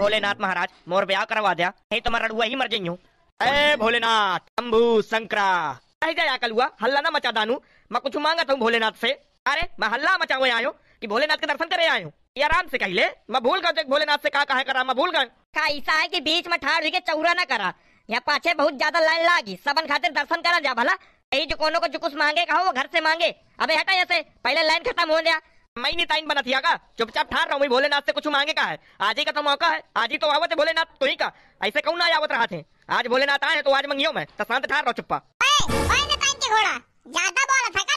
भोलेनाथ महाराज मोर ब्याह करवा दिया नहीं तो मैं रड़ुआ ही मर गई हूँ भोलेनाथ अम्बू संकरा जाया हुआ हल्ला ना मचा दानू मैं कुछ मांगा था भोलेनाथ से अरे मैं हल्ला मचा हुए आयो कि भोलेनाथ के दर्शन करे आयो ये आराम से कही ले मैं भूल गया भोलेनाथ से कहा कहा करा मैं भूल गया ऐसा है कि बीच में ठाड़ के चौरा ना करा यहाँ पाछे बहुत ज्यादा लाइन लागी सबन खातिर दर्शन करा जा भला यही जो कोनो को जो कुछ मांगे कहो वो घर से मांगे अबे हटा यहाँ से पहले लाइन खत्म हो गया मैं नहीं ताइन बना थिया चुपचाप ठार रहा हूँ भोलेनाथ से कुछ मांगे का है आज ही का तो मौका है आज ही तो आवत है भोलेनाथ तो ही का ऐसे कौन ना आवत रहा थे आज भोलेनाथ आए तो आज मंगियो मैं तो शांत ठार रहो चुप्पा ज्यादा बोला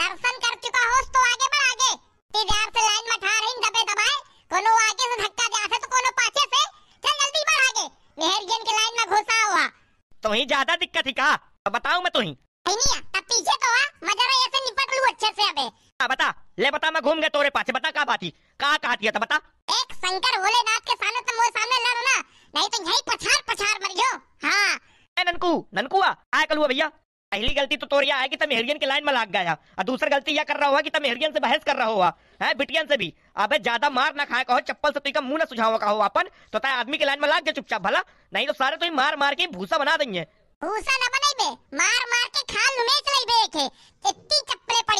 दर्शन कर चुका हो तो आगे बढ़ आगे से लाइन में दबे दबाए कोनो आगे से धक्का दिया से तो कोनो पाछे से चल जल्दी बढ़ आगे के लाइन में घुसा हुआ तो ही ज्यादा दिक्कत ही का बताऊं मैं तो ही नहीं पूरा में घूम गए तोरे पास बता का बात ही का कहा दिया था बता एक शंकर भोलेनाथ के सामने तो मोर सामने लड़ो ना नहीं तो यही पछार पछार मर जाओ हां ए ननकू ननकुआ कल हुआ भैया पहली गलती तो तोरिया है कि तुम हेरियन के लाइन में लाग गया और दूसरी गलती यह कर रहा हुआ कि तुम हेरियन से बहस कर रहा हुआ है बिटियन से भी अबे ज्यादा मार ना खाए कहो चप्पल से तुम तो मुंह ना सुझाव कहो अपन तो तय आदमी के लाइन में लाग गया चुपचाप भला नहीं तो सारे तुम्हें तो मार मार के भूसा बना देंगे भूसा ना बनाई बे मार मार के खाल में चलाई बे के इतनी चप्पलें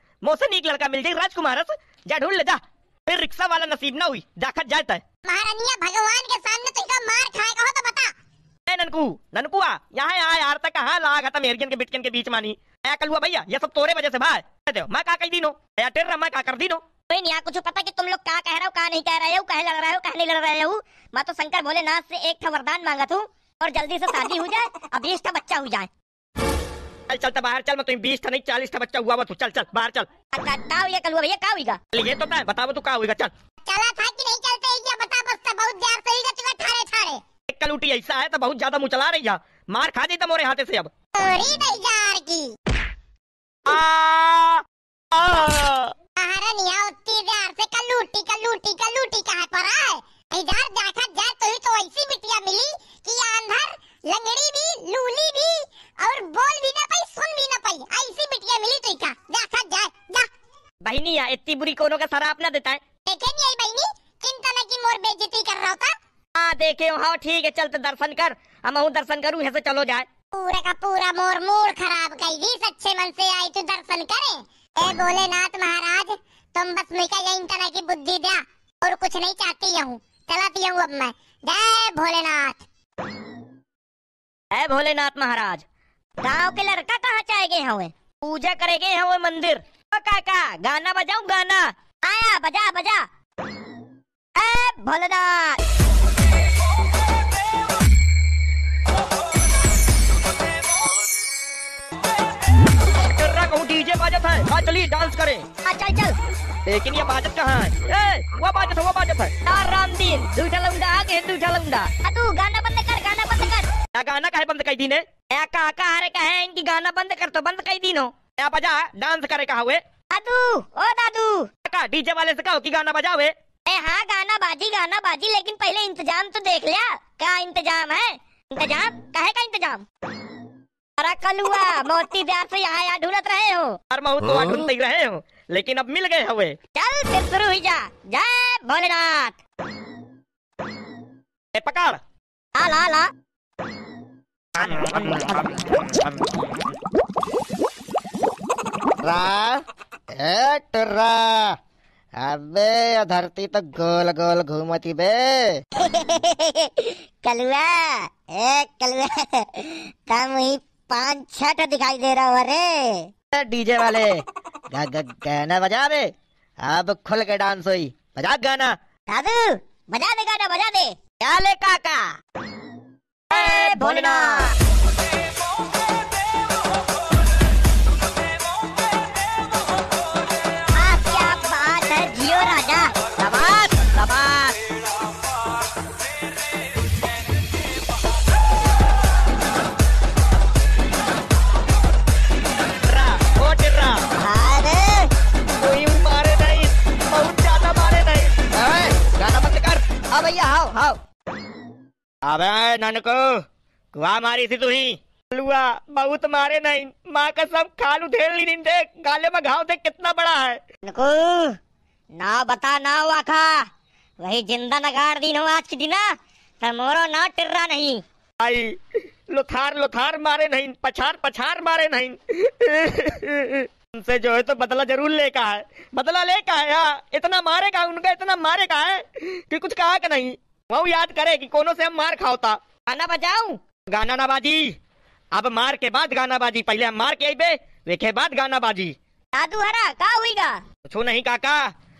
मौसम एक लड़का मिल जाए राजकुमार जा ढूंढ ले जा फिर रिक्शा वाला नसीब ना हुई जाखत जाता है महारानिया भगवान के सामने तो मार तो बता ननकू ननकुआ यहाँ यहाँ यार तक लाग था के के बीच मानी कल हुआ भैया ये सब तोरे वजह से भाई मैं का या टेर मैं कर दीनो कोई नहीं कुछ पता कि तुम लोग कहा कह रहे हो का नहीं कह रहे हो कहे लड़ रहे हो कहा नहीं लड़ रहे हो मैं तो शंकर भोलेनाथ से एक वरदान मांगा तू और जल्दी से शादी हो जाए इसका बच्चा हो जाए चल चलता बाहर चल मैं तुम तो बीस था नहीं चालीस था बच्चा हुआ वो तो तू चल चल बाहर चल अच्छा का कल हुआ भैया का हुईगा ये तो मैं बताओ तू क्या हुईगा चल चला था कि नहीं चलते ये बता बस बहुत देर से ही चुका ठारे ठारे कल उठी ऐसा है तो बहुत ज्यादा मुचला रही है मार खा दी तो मोरे हाथे से अब की आ आ महारानी उतनी देर से कल लूटी कल लूटी कल लूटी कहां पर है इतनी बुरी कोनों का सराप ना देता है देखे नहीं बहनी चिंता ना की मोर बेइज्जती कर रहा था आ हाँ, देखे हाँ ठीक है चल तो दर्शन कर हम हूँ दर्शन करूँ यहाँ से चलो जाए पूरा का पूरा मोर मूड खराब गई दी सच्चे मन से आई तू दर्शन करे ए भोलेनाथ महाराज तुम बस मुझे यही तरह की बुद्धि दिया और कुछ नहीं चाहती हूँ चलाती हूँ अब मैं जय भोलेनाथ ए भोलेनाथ महाराज गाँव के लड़का कहाँ चाहे गए हुए पूजा करेंगे हुए मंदिर काका गाना बजाऊं गाना आया बजा बजा ए भोलेनाथ डीजे बाजत है आ चलिए डांस करें आ हाँ, चल चल लेकिन ये बाजत कहाँ है ए वो बाजत है वो बाजत है तार हाँ, राम दीन दूठा लौंडा आ गए दूठा लौंडा हाँ, तू गाना बंद कर गाना बंद कर गाना कहे बंद कई कर दीने ए काका हरे कहे इनकी गाना बंद कर तो बंद कई दिनों यहाँ बजा डांस करे कहा हुए दादू ओ दादू का डीजे वाले से कहो कि गाना बजावे ए हाँ गाना बाजी गाना बाजी लेकिन पहले इंतजाम तो देख लिया क्या इंतजाम है इंतजाम कहे का इंतजाम अरे कल हुआ मोती प्यार से यहाँ यहाँ ढूंढत रहे हो और मऊ तो हाँ। ढूंढते ही रहे हो लेकिन अब मिल गए हुए चल फिर शुरू हुई जा जय भोलेनाथ ए पकड़ आ ला ला ए टुर्रा अबे धरती तो गोल गोल घूमती बे कलवा ए कलुआ तम ही पांच छठ दिखाई दे रहा हो रे डीजे वाले गाना बजा बे अब खुल के डांस हुई बजा गाना दादू बजा दे गाना बजा दे क्या ले काका भोलेनाथ अबे ननको कुआ मारी थी तू ही लुआ बहुत मारे नहीं माँ का सब खाल उधेड़ ली नींदे गाले में घाव देख कितना बड़ा है ननको ना बता ना वाखा वही जिंदा नगार दिन हो आज की दिना तमोरो ना टिर्रा नहीं आई लुथार लुथार मारे नहीं पछार पछार मारे नहीं उनसे जो है तो बदला जरूर लेका है बदला लेका है यार हाँ। इतना मारेगा उनका इतना मारे का है कि कुछ कहा का नहीं वो याद करे कि कोनो से हम मार खाओ था गाना बजाऊ गाना ना बाजी अब मार के बाद गाना बाजी पहले हम मार के आई देखे बाद गाना बाजी दादू हरा का हुईगा कुछ नहीं काका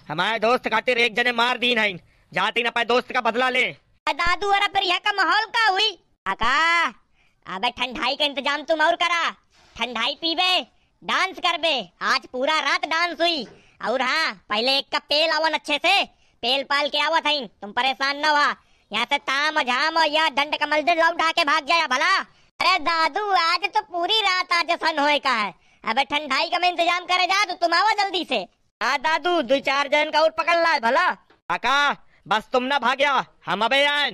हमारे दोस्त खातिर एक जने मार दी नहीं जाती ना पाए दोस्त का बदला ले दादू हरा पर यहाँ का माहौल का हुई काका अबे ठंडाई का इंतजाम तुम और करा ठंडाई पीबे डांस कर बे आज पूरा रात डांस हुई और हाँ पहले एक का पेल आवन अच्छे से पेल पाल के आवा थी तुम परेशान न हुआ यहाँ से ताम झाम या दंड कमल दिल उठा के भाग जाया भला अरे दादू आज तो पूरी रात आज सन होए का है अब ठंडाई का मैं इंतजाम करे जा तो तुम आवा जल्दी से हाँ दादू दो चार जन का और पकड़ ला भला काका बस तुम ना भाग्या हम अबे आए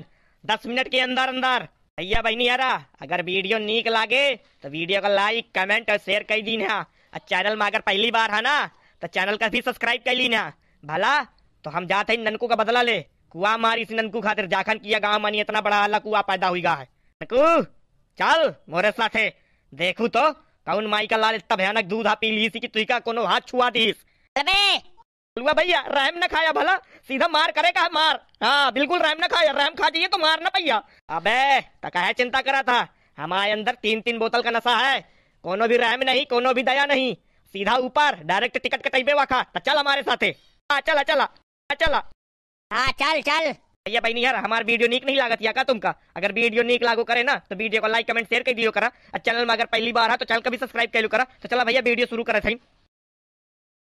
दस मिनट के अंदर अंदर भैया बहनी यारा अगर वीडियो नीक लागे तो वीडियो का लाइक कमेंट और शेयर कर दीना चैनल में अगर पहली बार है ना तो चैनल का भी सब्सक्राइब कर लीना भला तो हम जाते हैं ननकू का बदला ले कुआ मार इस ननकू खातिर जाखन किया गांव मानी इतना बड़ा आला कुआ पैदा हुई है ननकू चल मोरे साथे देखू तो कौन माई का लाल इतना भयानक दूध पी ली सी कि तुई का कोनो हाथ छुआ दीस बलुआ भैया रहम न खाया भला सीधा मार करेगा मार हाँ बिल्कुल रहम न खाया रहम खा दिए तो मार ना भैया अबे तक है चिंता करा था हमारे अंदर तीन तीन बोतल का नशा है कोनो भी रहम नहीं कोनो भी दया नहीं सीधा ऊपर डायरेक्ट टिकट कटैबे वाखा तो चल हमारे साथ हाँ, चला चला हाँ, चला हाँ चल चल ये भाई यार हमारा वीडियो नीक नहीं लागत का तुमका अगर वीडियो नीक लागू करे ना तो वीडियो को लाइक कमेंट शेयर कर दियो करा चैनल में अगर पहली बार है तो चैनल का भी सब्सक्राइब कर लो करा तो चला भैया वीडियो शुरू करे थी